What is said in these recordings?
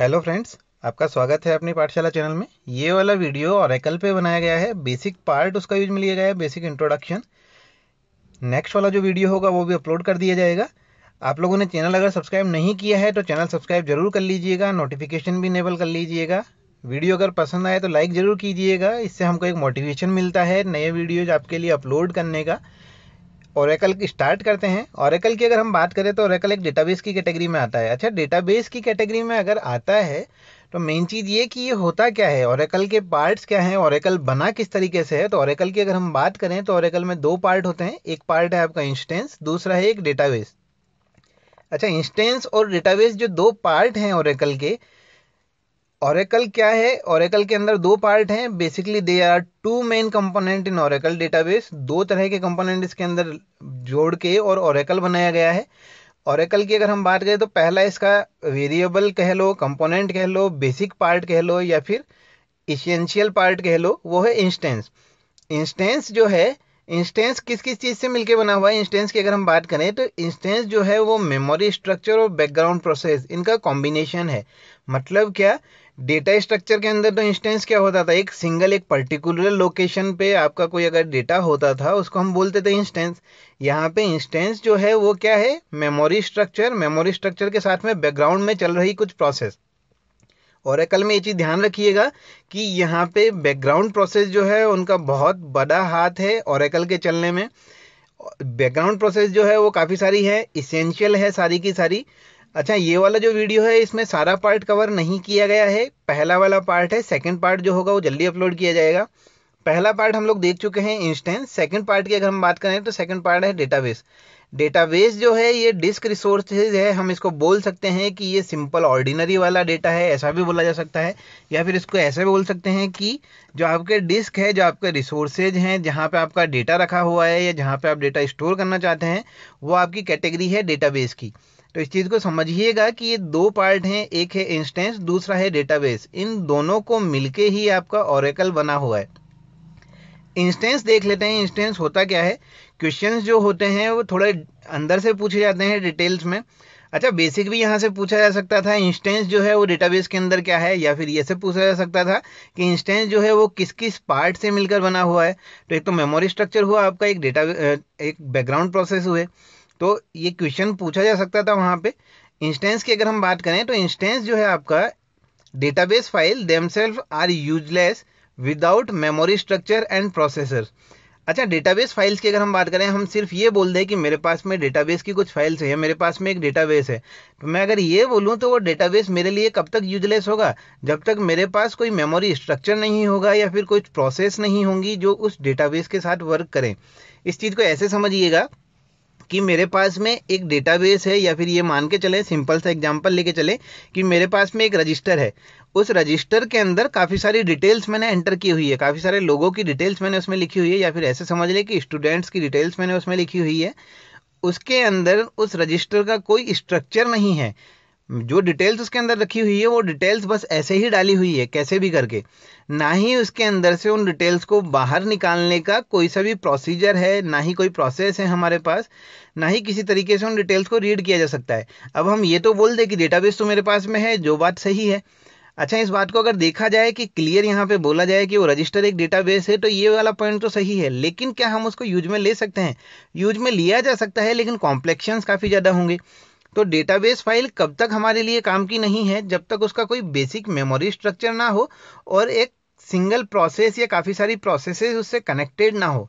hello friends आपका स्वागत है अपनी पाठशाला चैनल में ये वाला वीडियो ऑरेकल पे बनाया गया है बेसिक पार्ट उसका यूज में लिया गया है बेसिक इंट्रोडक्शन नेक्स्ट वाला जो वीडियो होगा वो भी अपलोड कर दिया जाएगा आप लोगों ने चैनल अगर सब्सक्राइब नहीं किया है तो चैनल सब्सक्राइब जरूर कर लीजिएगा नोटिफिकेशन भी इनेबल कर लीजिएगा वीडियो अगर पसंद आए तो लाइक ज़रूर कीजिएगा इससे हमको एक मोटिवेशन मिलता है नए वीडियोज आपके लिए अपलोड करने का ओरेकल की स्टार्ट करते हैं ओरेकल की अगर हम बात करें तो ओरेकल एक डेटाबेस की कैटेगरी में आता है अच्छा डेटाबेस की कैटेगरी में अगर आता है तो मेन चीज़ ये कि ये होता क्या है ओरेकल के पार्ट्स क्या हैं ओरेकल बना किस तरीके से है तो ओरेकल की अगर हम बात करें तो ओरेकल में दो पार्ट होते हैं एक पार्ट है आपका इंस्टेंस दूसरा है एक डेटाबेस अच्छा इंस्टेंस और डेटाबेस जो दो पार्ट हैं ओरेकल के ओरेकल क्या है ओरेकल के अंदर दो पार्ट हैं basically they are two main component in Oracle database दो तरह के कंपोनेंट इसके अंदर जोड़ के और ओरेकल बनाया गया है ओरेकल की अगर हम बात करें तो पहला इसका वेरिएबल कह लो कंपोनेंट कह लो बेसिक पार्ट कह लो या फिर इसेंशियल पार्ट कह लो वो है इंस्टेंस इंस्टेंस जो है इंस्टेंस किस किस चीज़ से मिलके बना हुआ है इंस्टेंस की अगर हम बात करें तो इंस्टेंस जो है वो मेमोरी स्ट्रक्चर और बैकग्राउंड प्रोसेस इनका कॉम्बिनेशन है मतलब क्या डेटा स्ट्रक्चर के अंदर तो इंस्टेंस क्या होता था एक सिंगल एक पर्टिकुलर लोकेशन पे आपका कोई अगर डेटा होता था उसको हम बोलते थे इंस्टेंस यहाँ पे इंस्टेंस जो है वो क्या है मेमोरी स्ट्रक्चर मेमोरी स्ट्रक्चर के साथ में बैकग्राउंड में चल रही कुछ प्रोसेस और कल में ये चीज़ ध्यान रखिएगा कि यहाँ पे बैकग्राउंड प्रोसेस जो है उनका बहुत बड़ा हाथ है औरकल के चलने में बैकग्राउंड प्रोसेस जो है वो काफ़ी सारी है इसेंशियल है सारी की सारी अच्छा ये वाला जो वीडियो है इसमें सारा पार्ट कवर नहीं किया गया है पहला वाला पार्ट है सेकंड पार्ट जो होगा वो जल्दी अपलोड किया जाएगा पहला पार्ट हम लोग देख चुके हैं इंस्टेंस सेकंड पार्ट की अगर हम बात करें तो सेकंड पार्ट है डेटाबेस डेटाबेस जो है ये डिस्क रिसोर्सेज है हम इसको बोल सकते हैं कि ये सिंपल ऑर्डिनरी वाला डेटा है ऐसा भी बोला जा सकता है या फिर इसको ऐसे बोल सकते हैं कि जो आपके डिस्क है जो आपके रिसोर्सेज हैं जहाँ पे आपका डेटा रखा हुआ है या जहाँ पे आप डेटा स्टोर करना चाहते हैं वो आपकी कैटेगरी है डेटाबेस की तो इस चीज़ को समझिएगा कि ये दो पार्ट हैं एक है इंस्टेंस दूसरा है डेटाबेस इन दोनों को मिलके ही आपका ओरेकल बना हुआ है इंस्टेंस देख लेते हैं इंस्टेंस होता क्या है क्वेश्चंस जो होते हैं वो थोड़े अंदर से पूछे जाते हैं डिटेल्स में अच्छा बेसिक भी यहाँ से पूछा जा सकता था इंस्टेंस जो है वो डेटाबेस के अंदर क्या है या फिर ये से पूछा जा सकता था कि इंस्टेंस जो है वो किस किस पार्ट से मिलकर बना हुआ है तो एक तो मेमोरी स्ट्रक्चर हुआ आपका एक डेटा एक बैकग्राउंड प्रोसेस हुए तो ये क्वेश्चन पूछा जा सकता था वहाँ पे इंस्टेंस की अगर हम बात करें तो इंस्टेंस जो है आपका database file themselves are useless without memory structure and processor अच्छा डेटाबेस फाइल्स की अगर हम बात करें हम सिर्फ ये बोल दें कि मेरे पास में डेटाबेस की कुछ फाइल्स है मेरे पास में एक डेटाबेस है तो मैं अगर ये बोलूँ तो वो डेटाबेस मेरे लिए कब तक यूजलेस होगा जब तक मेरे पास कोई मेमोरी स्ट्रक्चर नहीं होगा या फिर कोई प्रोसेस नहीं होंगी जो उस डेटाबेस के साथ वर्क करें इस चीज़ को ऐसे समझिएगा कि मेरे पास में एक डेटाबेस है या फिर ये मान के चले सिंपल सा एग्जांपल लेके चले कि मेरे पास में एक रजिस्टर है उस रजिस्टर के अंदर काफ़ी सारी डिटेल्स मैंने एंटर की हुई है काफ़ी सारे लोगों की डिटेल्स मैंने उसमें लिखी हुई है या फिर ऐसे समझ लें कि स्टूडेंट्स की डिटेल्स मैंने उसमें लिखी हुई है उसके अंदर उस रजिस्टर का कोई स्ट्रक्चर नहीं है जो डिटेल्स उसके अंदर रखी हुई है वो डिटेल्स बस ऐसे ही डाली हुई है कैसे भी करके ना ही उसके अंदर से उन डिटेल्स को बाहर निकालने का कोई सा भी प्रोसीजर है ना ही कोई प्रोसेस है हमारे पास ना ही किसी तरीके से उन डिटेल्स को रीड किया जा सकता है अब हम ये तो बोल दें कि डेटाबेस तो मेरे पास में है जो बात सही है अच्छा इस बात को अगर देखा जाए कि क्लियर यहाँ पे बोला जाए कि वो रजिस्टर एक डेटाबेस है तो ये वाला पॉइंट तो सही है लेकिन क्या हम उसको यूज में ले सकते हैं यूज में लिया जा सकता है लेकिन कॉम्प्लेक्शंस काफ़ी ज़्यादा होंगे तो डेटाबेस फाइल कब तक हमारे लिए काम की नहीं है जब तक उसका कोई बेसिक मेमोरी स्ट्रक्चर ना हो और एक सिंगल प्रोसेस या काफ़ी सारी प्रोसेसेस उससे कनेक्टेड ना हो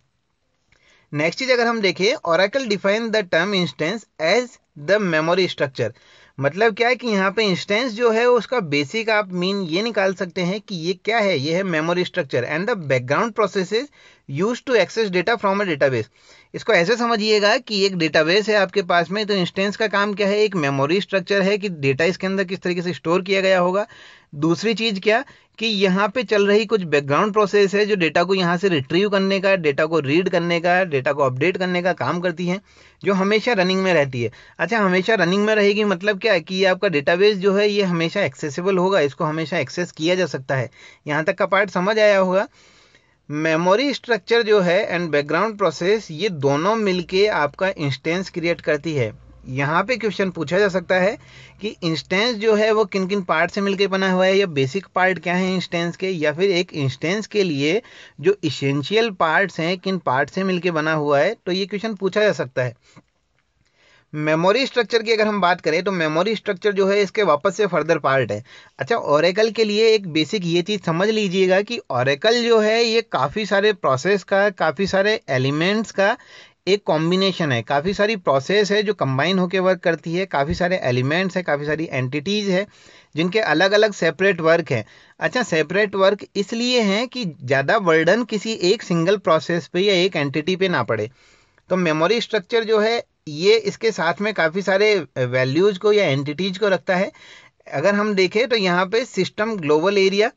नेक्स्ट चीज अगर हम देखें Oracle define the term instance as the memory structure मतलब क्या है कि यहाँ पे इंस्टेंस जो है उसका बेसिक आप मीन ये निकाल सकते हैं कि ये क्या है ये है memory structure and the background processes use to access data from a database इसको ऐसे समझिएगा कि एक डेटाबेस है आपके पास में तो इंस्टेंस का काम क्या है एक मेमोरी स्ट्रक्चर है कि डेटा इसके अंदर किस तरीके से स्टोर किया गया होगा दूसरी चीज़ क्या कि यहाँ पे चल रही कुछ बैकग्राउंड प्रोसेस है जो डेटा को यहाँ से रिट्रीव करने का डेटा को रीड करने का डेटा को अपडेट करने का काम करती है जो हमेशा रनिंग में रहती है अच्छा हमेशा रनिंग में रहेगी मतलब क्या है कि ये आपका डेटाबेस जो है ये हमेशा एक्सेसिबल होगा इसको हमेशा एक्सेस किया जा सकता है यहाँ तक का पार्ट समझ आया होगा मेमोरी स्ट्रक्चर जो है एंड बैकग्राउंड प्रोसेस ये दोनों मिलके आपका इंस्टेंस क्रिएट करती है यहाँ पे क्वेश्चन पूछा जा सकता है कि इंस्टेंस जो है वो किन किन पार्ट से मिलके बना हुआ है या बेसिक पार्ट क्या है इंस्टेंस के या फिर एक इंस्टेंस के लिए जो इसेंशियल पार्ट्स हैं किन पार्ट से मिलके बना हुआ है तो ये क्वेश्चन पूछा जा सकता है मेमोरी स्ट्रक्चर की अगर हम बात करें तो मेमोरी स्ट्रक्चर जो है इसके वापस से फर्दर पार्ट है अच्छा ओरेकल के लिए एक बेसिक ये चीज़ समझ लीजिएगा कि ओरेकल जो है ये काफ़ी सारे प्रोसेस का काफ़ी सारे एलिमेंट्स का एक कॉम्बिनेशन है काफ़ी सारी प्रोसेस है जो कंबाइन होकर वर्क करती है काफ़ी सारे एलिमेंट्स हैं काफ़ी सारी एंटिटीज़ है जिनके अलग अलग सेपरेट वर्क हैं अच्छा सेपरेट वर्क इसलिए हैं कि ज़्यादा वर्डन किसी एक सिंगल प्रोसेस पे या एक एंटिटी पे ना पड़े तो मेमोरी स्ट्रक्चर जो है ये इसके साथ में काफ़ी सारे वैल्यूज को या एंटिटीज को रखता है अगर हम देखें तो यहाँ पे सिस्टम ग्लोबल एरिया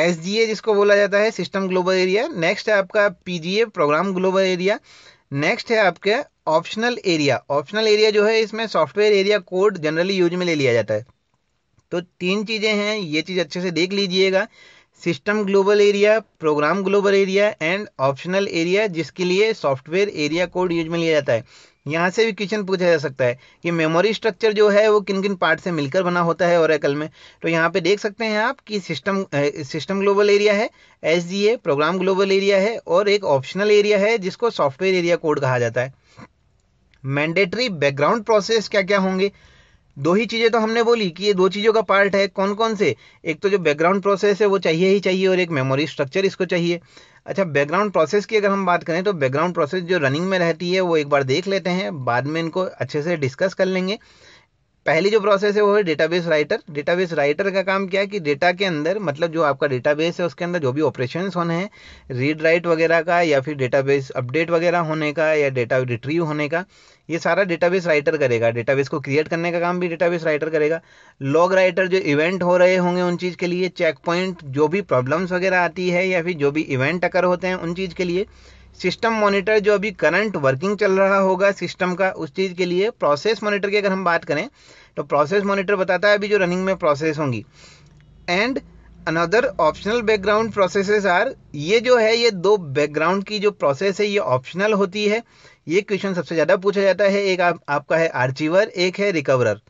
एस जिसको बोला जाता है सिस्टम ग्लोबल एरिया नेक्स्ट है आपका P program global area next है आपके ऑप्शनल एरिया ऑप्शनल एरिया जो है इसमें software area code generally use में ले लिया जाता है तो तीन चीज़ें हैं ये चीज़ अच्छे से देख लीजिएगा system global area program global area and optional area जिसके लिए सॉफ्टवेयर एरिया कोड यूज में लिया जाता है यहाँ से भी क्वेश्चन पूछा जा सकता है कि मेमोरी स्ट्रक्चर जो है वो किन किन पार्ट से मिलकर बना होता है ओरेकल में तो यहाँ पे देख सकते हैं आप कि सिस्टम सिस्टम ग्लोबल एरिया है एस प्रोग्राम ग्लोबल एरिया है और एक ऑप्शनल एरिया है जिसको सॉफ्टवेयर एरिया कोड कहा जाता है मैंडेटरी बैकग्राउंड प्रोसेस क्या क्या होंगे दो ही चीज़ें तो हमने बोली कि ये दो चीज़ों का पार्ट है कौन कौन से एक तो जो बैकग्राउंड प्रोसेस है वो चाहिए ही चाहिए और एक मेमोरी स्ट्रक्चर इसको चाहिए अच्छा बैकग्राउंड प्रोसेस की अगर हम बात करें तो बैकग्राउंड प्रोसेस जो रनिंग में रहती है वो एक बार देख लेते हैं बाद में इनको अच्छे से डिस्कस कर लेंगे पहली जो प्रोसेस है वो है डेटाबेस राइटर डेटाबेस राइटर का काम क्या है कि डेटा के अंदर मतलब जो आपका डेटाबेस है उसके अंदर जो भी ऑपरेशन होने हैं रीड राइट वगैरह का या फिर डेटाबेस अपडेट वगैरह होने का या डेटा रिट्रीव होने का ये सारा डेटाबेस राइटर करेगा डेटाबेस को क्रिएट करने का काम भी डेटाबेस राइटर करेगा लॉग राइटर जो इवेंट हो रहे होंगे उन चीज़ के लिए चेक पॉइंट जो भी प्रॉब्लम्स वगैरह आती है या फिर जो भी इवेंट अकर होते हैं उन चीज़ के लिए सिस्टम मॉनिटर जो अभी करंट वर्किंग चल रहा होगा सिस्टम का उस चीज़ के लिए प्रोसेस मॉनिटर की अगर हम बात करें तो प्रोसेस मॉनिटर बताता है अभी जो रनिंग में प्रोसेस होंगी and another optional background processes are ये जो है ये दो बैकग्राउंड की जो प्रोसेस है ये ऑप्शनल होती है ये क्वेश्चन सबसे ज़्यादा पूछा जाता है एक आप, आपका है आर्चीवर एक है रिकवरर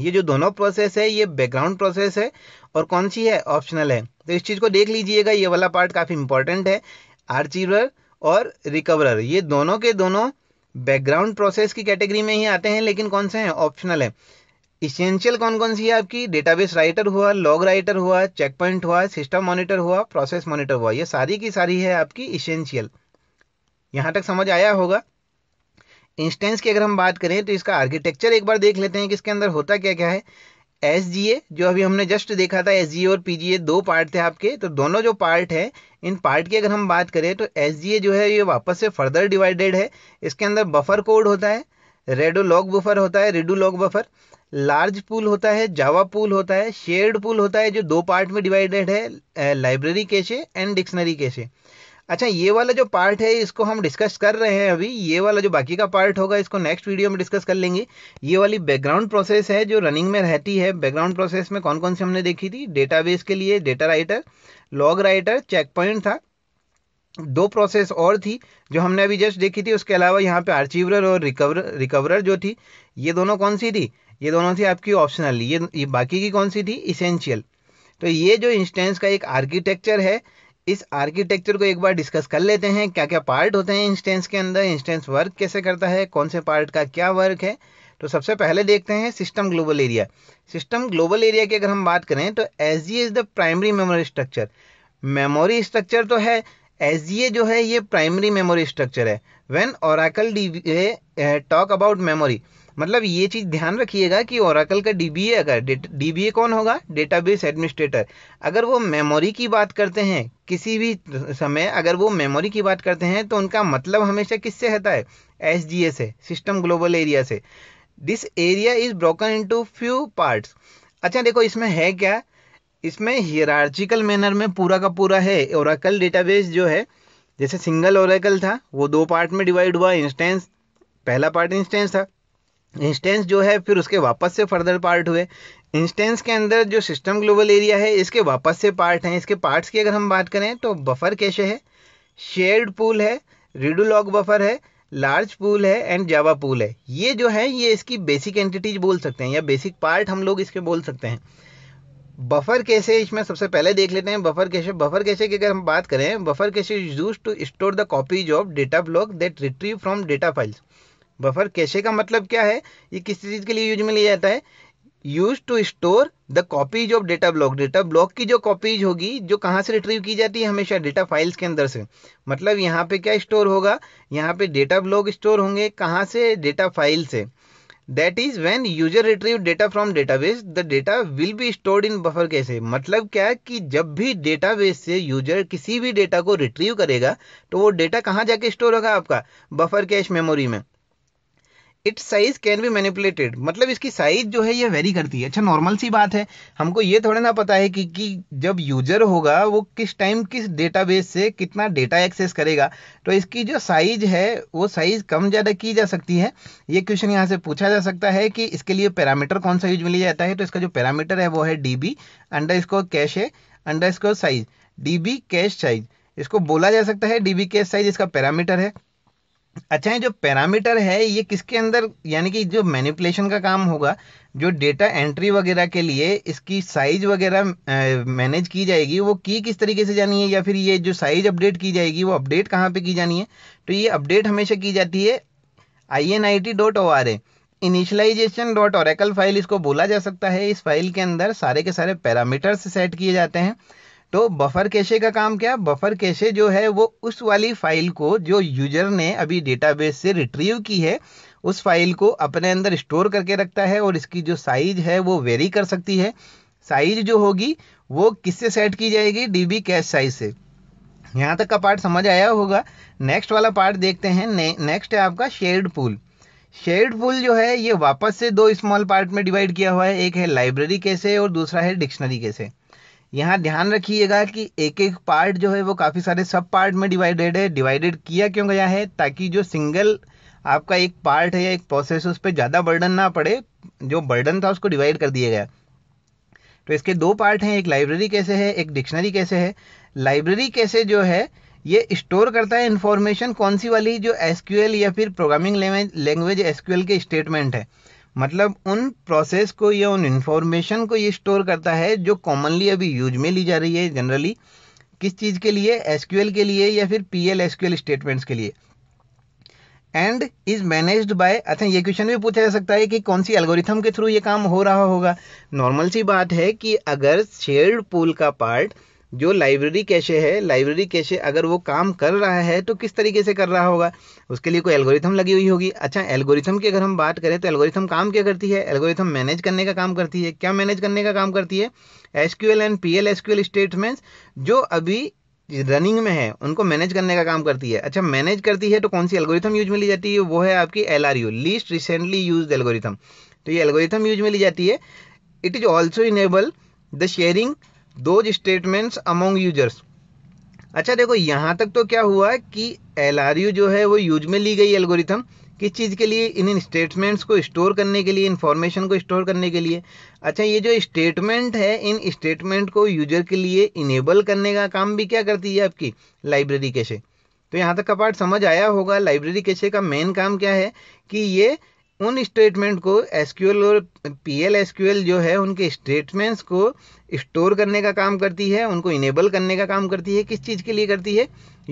ये जो दोनों प्रोसेस है ये बैकग्राउंड प्रोसेस है और कौन सी है ऑप्शनल है तो इस चीज़ को देख लीजिएगा ये वाला पार्ट काफ़ी इंपॉर्टेंट है आर्चीवर और रिकवरर ये दोनों के दोनों बैकग्राउंड प्रोसेस की कैटेगरी में ही आते हैं लेकिन कौन से हैं ऑप्शनल है इसेंशियल कौन कौन सी है आपकी डेटाबेस राइटर हुआ लॉग राइटर हुआ चेक पॉइंट हुआ सिस्टम मॉनिटर हुआ प्रोसेस मॉनिटर हुआ ये सारी की सारी है आपकी इसेंशियल यहां तक समझ आया होगा इंस्टेंस की अगर हम बात करें तो इसका आर्किटेक्चर एक बार देख लेते हैं कि इसके अंदर होता क्या क्या है एस जो अभी हमने जस्ट देखा था एस और पी दो पार्ट थे आपके तो दोनों जो पार्ट है इन पार्ट की अगर हम बात करें तो एस जो है ये वापस से फर्दर डिवाइडेड है इसके अंदर बफर कोड होता है रेडो लॉग बफर होता है redo log buffer large pool होता है जावा पूल होता है शेयर्ड पूल होता है जो दो पार्ट में डिवाइडेड है लाइब्रेरी कैसे एंड डिक्शनरी कैसे अच्छा ये वाला जो पार्ट है इसको हम डिस्कस कर रहे हैं अभी ये वाला जो बाकी का पार्ट होगा इसको नेक्स्ट वीडियो में डिस्कस कर लेंगे ये वाली बैकग्राउंड प्रोसेस है जो रनिंग में रहती है बैकग्राउंड प्रोसेस में कौन कौन सी हमने देखी थी डेटाबेस के लिए data writer log writer checkpoint था दो प्रोसेस और थी जो हमने अभी जस्ट देखी थी उसके अलावा यहाँ पे आर्चीवर और रिकवर रिकवरर जो थी ये दोनों कौन सी थी ये दोनों थी आपकी ऑप्शनल ये, ये बाकी की कौन सी थी इसेंशियल तो ये जो इंस्टेंस का एक आर्किटेक्चर है इस आर्किटेक्चर को एक बार डिस्कस कर लेते हैं क्या क्या पार्ट होते हैं इंस्टेंस के अंदर इंस्टेंस वर्क कैसे करता है कौन से पार्ट का क्या वर्क है तो सबसे पहले देखते हैं system global area system global area की अगर हम बात करें तो S G is the primary memory structure memory structure तो है एस जी ए जो है ये प्राइमरी मेमोरी स्ट्रक्चर है when Oracle D talk about memory मतलब ये चीज़ ध्यान रखिएगा कि ओराकल का डी अगर डी कौन होगा डेटाबेस एडमिनिस्ट्रेटर अगर वो मेमोरी की बात करते हैं किसी भी समय अगर वो मेमोरी की बात करते हैं तो उनका मतलब हमेशा किससे रहता है एस जी ए से सिस्टम ग्लोबल एरिया से this area is broken into few parts अच्छा देखो इसमें है क्या इसमें हियरार्चिकल मैनर में पूरा का पूरा है ओराकल डेटाबेस जो है जैसे सिंगल ओरेकल था वो दो पार्ट में डिवाइड हुआ इंस्टेंस पहला पार्ट इंस्टेंस था इंस्टेंस जो है फिर उसके वापस से फर्दर पार्ट हुए इंस्टेंस के अंदर जो सिस्टम ग्लोबल एरिया है इसके वापस से पार्ट हैं इसके पार्ट्स की अगर हम बात करें तो बफर कैसे है शेयर्ड पूल है रिडू लॉग बफर है लार्ज पूल है एंड जावा पूल है ये जो है ये इसकी बेसिक एंटिटीज बोल सकते हैं या बेसिक पार्ट हम लोग इसके बोल सकते हैं बफर कैसे इसमें सबसे पहले देख लेते हैं बफर कैसे बफर कैसे की अगर हम बात करें buffer cache use to store the copies of data block that retrieve from data files buffer cache का मतलब क्या है ये किस चीज़ के लिए यूज में लिया जाता है use to store the copies of data block data block की जो कॉपीज होगी जो कहाँ से रिट्रीव की जाती है हमेशा डेटा फाइल्स के अंदर से मतलब यहाँ पे क्या स्टोर होगा यहाँ पे डेटा ब्लॉक स्टोर होंगे कहाँ से डेटा फाइल से that is when user retrieve data from database the data will be stored in buffer cache मतलब क्या कि जब भी डेटाबेस से यूजर किसी भी डेटा को रिट्रीव करेगा तो वो डेटा कहाँ जाके स्टोर होगा आपका बफर कैश मेमोरी में its size can be manipulated मतलब इसकी साइज जो है ये वेरी करती है अच्छा नॉर्मल सी बात है हमको ये थोड़ा ना पता है कि, कि जब यूजर होगा वो किस टाइम किस डेटाबेस से कितना डेटा एक्सेस करेगा तो इसकी जो साइज है वो साइज कम ज़्यादा की जा सकती है ये क्वेश्चन यहाँ से पूछा जा सकता है कि इसके लिए पैरामीटर कौन सा यूज लिया जाता है तो इसका जो पैरामीटर है वो है डी बी अंडर इसको कैश है अंडर इसको size D B cache size इसको बोला जा सकता है डी कैश साइज इसका पैरामीटर है अच्छा ये जो पैरामीटर है ये किसके अंदर यानी कि जो मैनिपुलेशन का काम होगा जो डेटा एंट्री वगैरह के लिए इसकी साइज वगैरह मैनेज की जाएगी वो की किस तरीके से जानी है या फिर ये जो साइज अपडेट की जाएगी वो अपडेट कहाँ पे की जानी है तो ये अपडेट हमेशा की जाती है I N I T dot O R A initialization dot Oracle file इसको बोला जा सकता है इस फाइल के अंदर सारे के सारे पैरामीटर्स सेट किए जाते हैं तो बफर कैशे का काम क्या बफर कैशे जो है वो उस वाली फाइल को जो यूजर ने अभी डेटाबेस से रिट्रीव की है उस फाइल को अपने अंदर स्टोर करके रखता है और इसकी जो साइज है वो वेरी कर सकती है साइज जो होगी वो किससे सेट की जाएगी डीबी कैश साइज से यहाँ तक का पार्ट समझ आया होगा नेक्स्ट वाला पार्ट देखते हैं ने, नेक्स्ट है आपका शेयर्ड पूल शेयर्ड पूल जो है ये वापस से दो स्मॉल पार्ट में डिवाइड किया हुआ है एक है लाइब्रेरी कैसे और दूसरा है डिक्शनरी कैसे यहाँ ध्यान रखिएगा कि एक एक पार्ट जो है वो काफ़ी सारे सब पार्ट में डिवाइडेड है डिवाइडेड किया क्यों गया है ताकि जो सिंगल आपका एक पार्ट है या एक प्रोसेस उस पर ज़्यादा बर्डन ना पड़े जो बर्डन था उसको डिवाइड कर दिया गया तो इसके दो पार्ट हैं एक लाइब्रेरी कैसे है एक डिक्शनरी कैसे है लाइब्रेरी कैसे जो है ये स्टोर करता है इन्फॉर्मेशन कौन सी वाली जो एस या फिर प्रोग्रामिंग लैंग्वेज एस के स्टेटमेंट है मतलब उन प्रोसेस को या उन इंफॉर्मेशन को ये स्टोर करता है जो कॉमनली अभी यूज में ली जा रही है जनरली किस चीज़ के लिए एस के लिए या फिर पी एल स्टेटमेंट्स के लिए एंड इज मैनेज बाय अच्छा ये क्वेश्चन भी पूछा जा सकता है कि कौन सी एल्गोरिथम के थ्रू ये काम हो रहा होगा नॉर्मल सी बात है कि अगर शेयर्ड पूल का पार्ट जो लाइब्रेरी कैशे है लाइब्रेरी कैशे अगर वो काम कर रहा है तो किस तरीके से कर रहा होगा उसके लिए कोई एल्गोरिथम लगी हुई होगी अच्छा एल्गोरिथम की अगर हम बात करें तो एल्गोरिथम काम क्या करती है एल्गोरिथम मैनेज करने का काम करती है क्या मैनेज करने का काम करती है S and P L statements जो अभी रनिंग में है उनको मैनेज करने का काम करती है अच्छा मैनेज करती है तो कौन सी एल्गोरिथम यूज में ली जाती है वो है आपकी L R least recently use algorithm तो ये एल्गोरिथम यूज में ली जाती है it is also enable the sharing those statements among users अच्छा देखो यहाँ तक तो क्या हुआ कि एल जो है वो यूज में ली गई एल्गोरिथम किस चीज़ के लिए इन इन स्टेटमेंट्स को स्टोर करने के लिए इन्फॉर्मेशन को स्टोर करने के लिए अच्छा ये जो स्टेटमेंट है इन स्टेटमेंट को यूजर के लिए इनेबल करने का काम भी क्या करती है आपकी लाइब्रेरी कैसे तो यहाँ तक का पार्ट समझ आया होगा लाइब्रेरी कैसे का मेन काम क्या है कि ये उन स्टेटमेंट को एसक्यूएल और पी एल एसक्यूएल जो है उनके स्टेटमेंट्स को स्टोर करने का काम करती है उनको इनेबल करने का काम करती है किस चीज़ के लिए करती है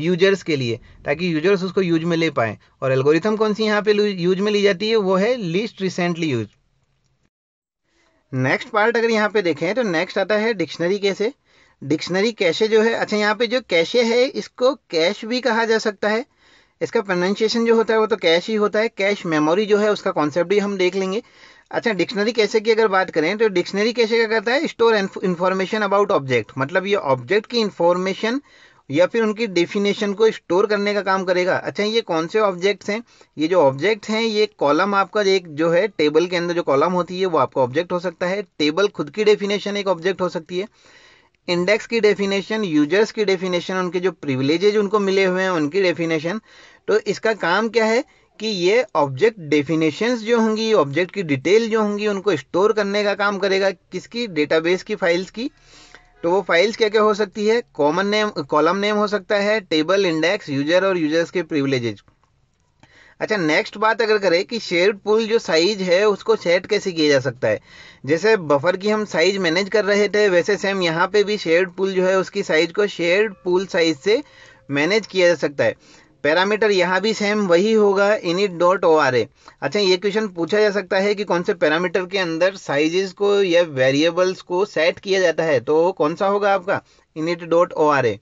यूजर्स के लिए ताकि यूजर्स उसको यूज में ले पाएँ और एल्गोरिथम कौन सी यहाँ पे यूज में ली जाती है वो है least recently use next part अगर यहाँ पे देखें तो नेक्स्ट आता है डिक्शनरी कैसे डिक्शनरी कैसे जो है अच्छा यहाँ पे जो कैशे है इसको कैश भी कहा जा सकता है इसका प्रोनाउंसिएशन जो होता है वो तो कैश ही होता है कैश मेमोरी जो है उसका कॉन्सेप्ट भी हम देख लेंगे अच्छा डिक्शनरी कैसे की अगर बात करें तो डिक्शनरी कैसे क्या करता है स्टोर इन्फॉर्मेशन अबाउट ऑब्जेक्ट मतलब ये ऑब्जेक्ट की इन्फॉर्मेशन या फिर उनकी डेफिनेशन को स्टोर करने का काम करेगा अच्छा ये कौन से ऑब्जेक्ट्स हैं ये जो ऑब्जेक्ट हैं ये कॉलम आपका एक जो है टेबल के अंदर जो कॉलम होती है वो आपका ऑब्जेक्ट हो सकता है टेबल खुद की डेफिनेशन एक ऑब्जेक्ट हो सकती है इंडेक्स की डेफिनेशन यूजर्स की डेफिनेशन उनके जो प्रिविलेजेज उनको मिले हुए हैं उनकी डेफिनेशन तो इसका काम क्या है कि ये ऑब्जेक्ट डेफिनेशन जो होंगी ऑब्जेक्ट की डिटेल जो होंगी उनको स्टोर करने का काम करेगा किसकी डेटाबेस की फाइल्स की तो वो फाइल्स क्या क्या हो सकती है कॉमन नेम कॉलम नेम हो सकता है टेबल इंडेक्स यूजर और यूजर्स के प्रिविलेजेज अच्छा नेक्स्ट बात अगर करें कि शेयर्ड पुल जो साइज है उसको सेट कैसे किया जा सकता है जैसे बफर की हम साइज मैनेज कर रहे थे वैसे सेम यहाँ पे भी शेयर्ड पुल जो है उसकी साइज को शेयर्ड पुल साइज से मैनेज किया जा सकता है पैरामीटर यहाँ भी सेम वही होगा init dot O R A अच्छा ये क्वेश्चन पूछा जा सकता है कि कौन से पैरामीटर के अंदर साइजेस को या वेरिएबल्स को सेट किया जाता है तो कौन सा होगा आपका init dot O R A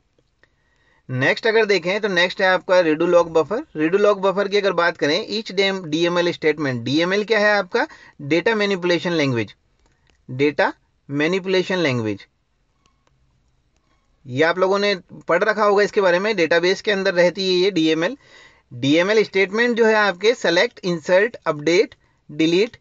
next अगर देखें तो नेक्स्ट है आपका redo log buffer redo log buffer की अगर बात करें ईच डेम डीएमएल स्टेटमेंट डीएमएल क्या है आपका data manipulation language data manipulation language ये आप लोगों ने पढ़ रखा होगा इसके बारे में डेटाबेस के अंदर रहती है ये डीएमएल डीएमएल स्टेटमेंट जो है आपके सेलेक्ट इंसर्ट अपडेट डिलीट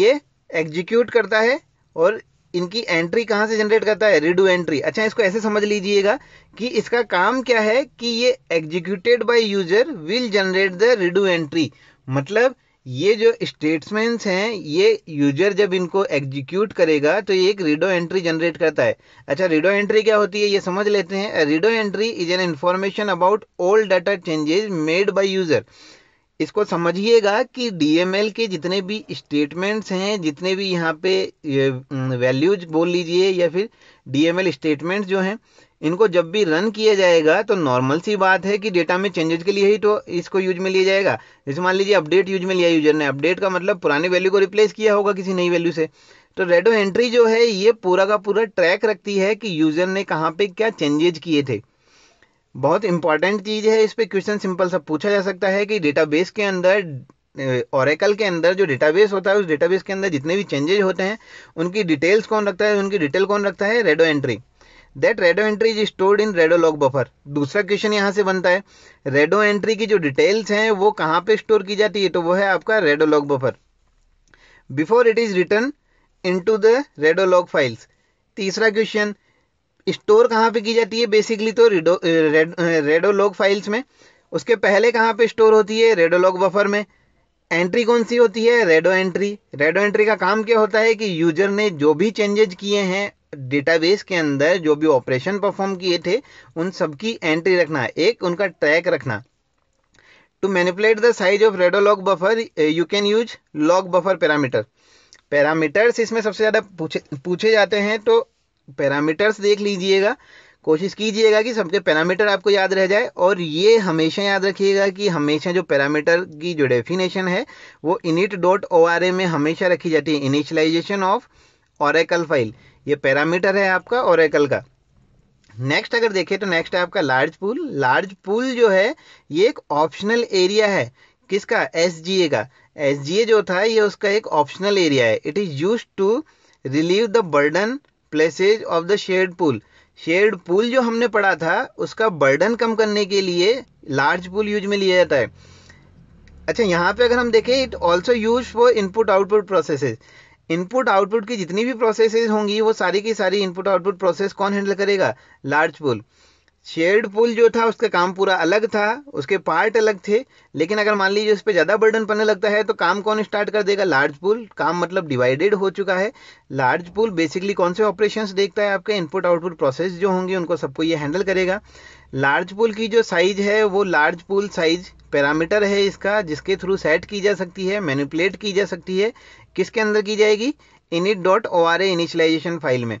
ये एग्जीक्यूट करता है और इनकी एंट्री कहाँ से जनरेट करता है रिडू एंट्री अच्छा इसको ऐसे समझ लीजिएगा कि इसका काम क्या है कि ये executed by user will generate the redo entry मतलब ये जो स्टेटमेंट्स हैं ये यूजर जब इनको एग्जीक्यूट करेगा तो ये एक रिडो एंट्री जनरेट करता है अच्छा रिडो एंट्री क्या होती है ये समझ लेते हैं redo entry is an information about all data changes made by user इसको समझिएगा कि डीएमएल के जितने भी स्टेटमेंट्स हैं जितने भी यहाँ पे वैल्यूज बोल लीजिए या फिर डीएमएल स्टेटमेंट्स जो हैं इनको जब भी रन किया जाएगा तो नॉर्मल सी बात है कि डेटा में चेंजेज के लिए ही तो इसको यूज में लिया जाएगा जैसे मान लीजिए अपडेट यूज में लिया यूजर ने अपडेट का मतलब पुराने वैल्यू को रिप्लेस किया होगा किसी नई वैल्यू से तो रेडो एंट्री जो है ये पूरा का पूरा ट्रैक रखती है कि यूजर ने कहाँ पे क्या चेंजेज किए थे बहुत इंपॉर्टेंट चीज़ है इस पर क्वेश्चन सिंपल सा पूछा जा सकता है कि डेटाबेस के अंदर ओरेकल के अंदर जो डेटाबेस होता है उस डेटाबेस के अंदर जितने भी चेंजेज होते हैं उनकी डिटेल्स कौन रखता है उनकी डिटेल कौन रखता है redo entry that redo entry is stored in redo log buffer दूसरा क्वेश्चन यहाँ से बनता है रेडो एंट्री की जो डिटेल्स हैं वो कहाँ पे स्टोर की जाती है तो वो है आपका redo log buffer before it is written into the redo log files तीसरा क्वेश्चन स्टोर कहाँ पे की जाती है बेसिकली तो रेडो रेड, रेडोलॉग फाइल्स में उसके पहले कहाँ पे स्टोर होती है रेडोलॉग बफर में एंट्री कौन सी होती है रेडो एंट्री रेडो एंट्री का काम क्या होता है कि यूजर ने जो भी चेंजेज किए हैं डेटाबेस के अंदर जो भी ऑपरेशन परफॉर्म किए थे उन सबकी एंट्री रखना एक उनका ट्रैक रखना to manipulate the size of redo log buffer you can use log buffer parameter parameters इसमें सबसे ज़्यादा पूछे पूछे जाते हैं तो पैरामीटर्स देख लीजिएगा कोशिश कीजिएगा कि सबके पैरामीटर आपको याद रह जाए और ये हमेशा याद रखिएगा कि हमेशा जो पैरामीटर की जो डेफिनेशन है वो init dot O R A में हमेशा रखी जाती है इनिशलाइजेशन ऑफ औरकल फाइल ये पैरामीटर है आपका औरकल का नेक्स्ट अगर देखें तो नेक्स्ट है आपका लार्ज पूल लार्ज पूल जो है ये एक ऑप्शनल एरिया है किसका एस जी ए का एस जी ए जो था ये उसका एक ऑप्शनल एरिया है it is use to relieve the burden places of the shared pool shared pool जो हमने पढ़ा था उसका बर्डन कम करने के लिए लार्ज पुल यूज में लिया जाता है अच्छा यहाँ पे अगर हम देखें it also use for input output process input output की जितनी भी प्रोसेस होंगी वो सारी की सारी इनपुट आउटपुट प्रोसेस कौन हैंडल करेगा लार्ज पुल शेयर्ड पुल जो था उसका काम पूरा अलग था उसके पार्ट अलग थे लेकिन अगर मान लीजिए उस पर ज़्यादा बर्डन पड़ने लगता है तो काम कौन स्टार्ट कर देगा लार्ज पुल काम मतलब डिवाइडेड हो चुका है लार्ज पुल बेसिकली कौन से ऑपरेशंस देखता है आपके इनपुट आउटपुट प्रोसेस जो होंगे उनको सबको ये हैंडल करेगा लार्ज पुल की जो साइज है वो लार्ज पुल साइज पैरामीटर है इसका जिसके थ्रू सेट की जा सकती है मैनिपुलेट की जा सकती है किसके अंदर की जाएगी init dot O R A initialization file में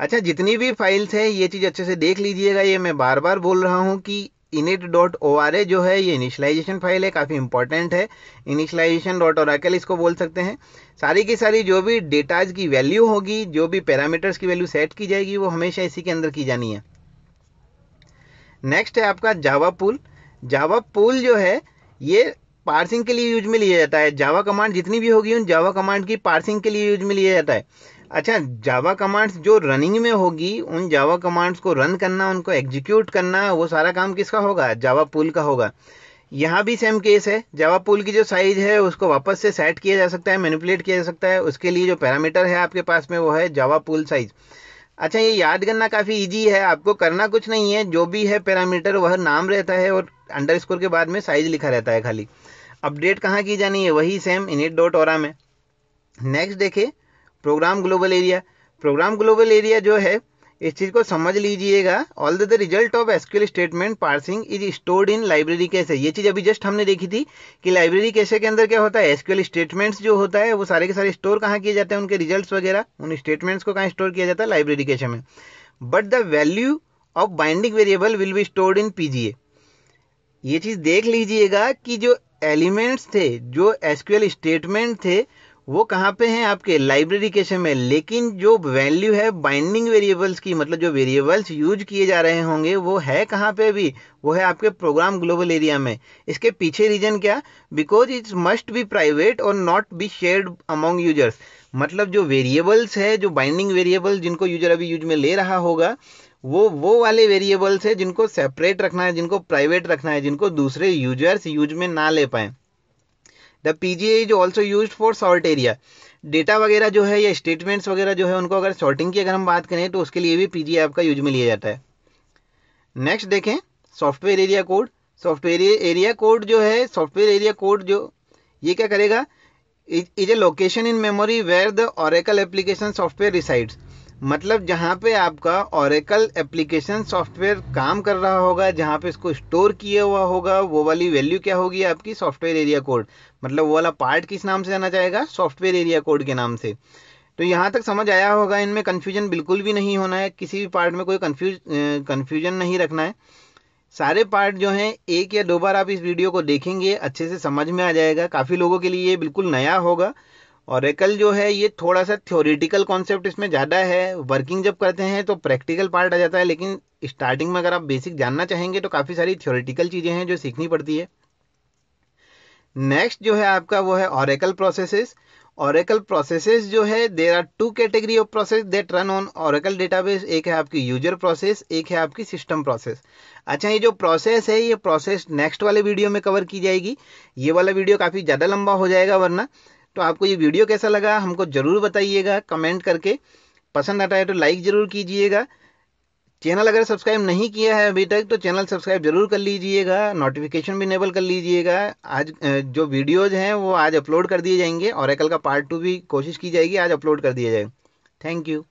अच्छा जितनी भी फाइल्स है ये चीज़ अच्छे से देख लीजिएगा ये मैं बार बार बोल रहा हूँ कि init dot O R A जो है ये इनिशलाइजेशन फाइल है काफ़ी इंपॉर्टेंट है इनिशलाइजेशन डॉट ओराकल इसको बोल सकते हैं सारी की सारी जो भी डेटाज की वैल्यू होगी जो भी पैरामीटर्स की वैल्यू सेट की जाएगी वो हमेशा इसी के अंदर की जानी है नेक्स्ट है आपका जावा पुल जावा पुल जो है ये पार्सिंग के लिए यूज में लिया जाता है जावा कमांड जितनी भी होगी उन जावा कमांड की पार्सिंग के लिए यूज में लिया जाता है अच्छा जावा कमांड्स जो रनिंग में होगी उन जावा कमांड्स को रन करना उनको एग्जीक्यूट करना वो सारा काम किसका होगा जावा पूल का होगा यहाँ भी सेम केस है जावा पूल की जो साइज है उसको वापस से सेट किया जा सकता है मैनिपुलेट किया जा सकता है उसके लिए जो पैरामीटर है आपके पास में वो है जावा पूल साइज़ अच्छा ये याद करना काफ़ी ईजी है आपको करना कुछ नहीं है जो भी है पैरामीटर वह नाम रहता है और अंडर स्कोर के बाद में साइज लिखा रहता है खाली अपडेट कहाँ की जानी है वही सेम इनिट डॉट और में नेक्स्ट देखें program global area program global area जो है इस चीज़ को समझ लीजिएगा all the result of SQL statement parsing is stored in library cache ये चीज़ अभी जस्ट हमने देखी थी कि लाइब्रेरी कैसे के अंदर क्या होता है एसक्यूएल स्टेटमेंट्स जो होता है वो सारे के सारे स्टोर कहाँ किए जाते हैं उनके रिजल्ट्स वगैरह उन स्टेटमेंट्स को कहाँ स्टोर किया जाता है लाइब्रेरी कैसे में but the value of binding variable will be stored in PGA ये चीज़ देख लीजिएगा कि जो एलिमेंट्स थे जो एसक्यूएल स्टेटमेंट थे वो कहाँ पे हैं आपके लाइब्रेरी कैसे में लेकिन जो वैल्यू है बाइंडिंग वेरिएबल्स की मतलब जो वेरिएबल्स यूज किए जा रहे होंगे वो है कहाँ पे अभी वो है आपके प्रोग्राम ग्लोबल एरिया में इसके पीछे रीजन क्या because it's must be private और not be shared among users मतलब जो वेरिएबल्स है जो बाइंडिंग वेरिएबल जिनको यूजर अभी यूज में ले रहा होगा वो वो वाले वेरिएबल्स है जिनको सेपरेट रखना है जिनको प्राइवेट रखना है जिनको दूसरे यूजर्स यूज में ना ले पाएं the PGA is also use for short area data वगैरह जो है या स्टेटमेंट्स वगैरह जो है उनको अगर सॉर्टिंग की अगर हम बात करें तो उसके लिए भी पीजीए ऐप का यूज में लिया जाता है नेक्स्ट देखें software area code software area code जो है सॉफ्टवेयर एरिया कोड जो ये क्या करेगा is a location in memory where the Oracle application software resides मतलब जहाँ पे आपका औरकल एप्लीकेशन सॉफ्टवेयर काम कर रहा होगा जहाँ पे इसको स्टोर किया हुआ होगा वो वाली वैल्यू क्या होगी आपकी सॉफ्टवेयर एरिया कोड मतलब वो वाला पार्ट किस नाम से जाना जाएगा सॉफ्टवेयर एरिया कोड के नाम से तो यहाँ तक समझ आया होगा इनमें कन्फ्यूजन बिल्कुल भी नहीं होना है किसी भी पार्ट में कोई कन्फ्यूज कन्फ्यूजन नहीं रखना है सारे पार्ट जो हैं एक या दो बार आप इस वीडियो को देखेंगे अच्छे से समझ में आ जाएगा काफ़ी लोगों के लिए ये बिल्कुल नया होगा ओरेकल जो है ये थोड़ा सा थ्योरिटिकल कॉन्सेप्ट इसमें ज़्यादा है वर्किंग जब करते हैं तो प्रैक्टिकल पार्ट आ जाता है लेकिन स्टार्टिंग में अगर आप बेसिक जानना चाहेंगे तो काफ़ी सारी थ्योरिटिकल चीज़ें हैं जो सीखनी पड़ती है नेक्स्ट जो है आपका वो है औरेकल प्रोसेसेस औरेकल प्रोसेसेस जो है there are two category of process that run on Oracle database एक है आपकी यूजर प्रोसेस एक है आपकी सिस्टम प्रोसेस अच्छा ये जो प्रोसेस है ये प्रोसेस नेक्स्ट वाले वीडियो में कवर की जाएगी ये वाला वीडियो काफ़ी ज़्यादा लंबा हो जाएगा वरना तो आपको ये वीडियो कैसा लगा हमको ज़रूर बताइएगा कमेंट करके पसंद आता है तो लाइक ज़रूर कीजिएगा चैनल अगर सब्सक्राइब नहीं किया है अभी तक तो चैनल सब्सक्राइब जरूर कर लीजिएगा नोटिफिकेशन भी इनेबल कर लीजिएगा आज जो वीडियोज़ हैं वो आज अपलोड कर दिए जाएंगे और एकल का पार्ट टू भी कोशिश की जाएगी आज अपलोड कर दिया जाए थैंक यू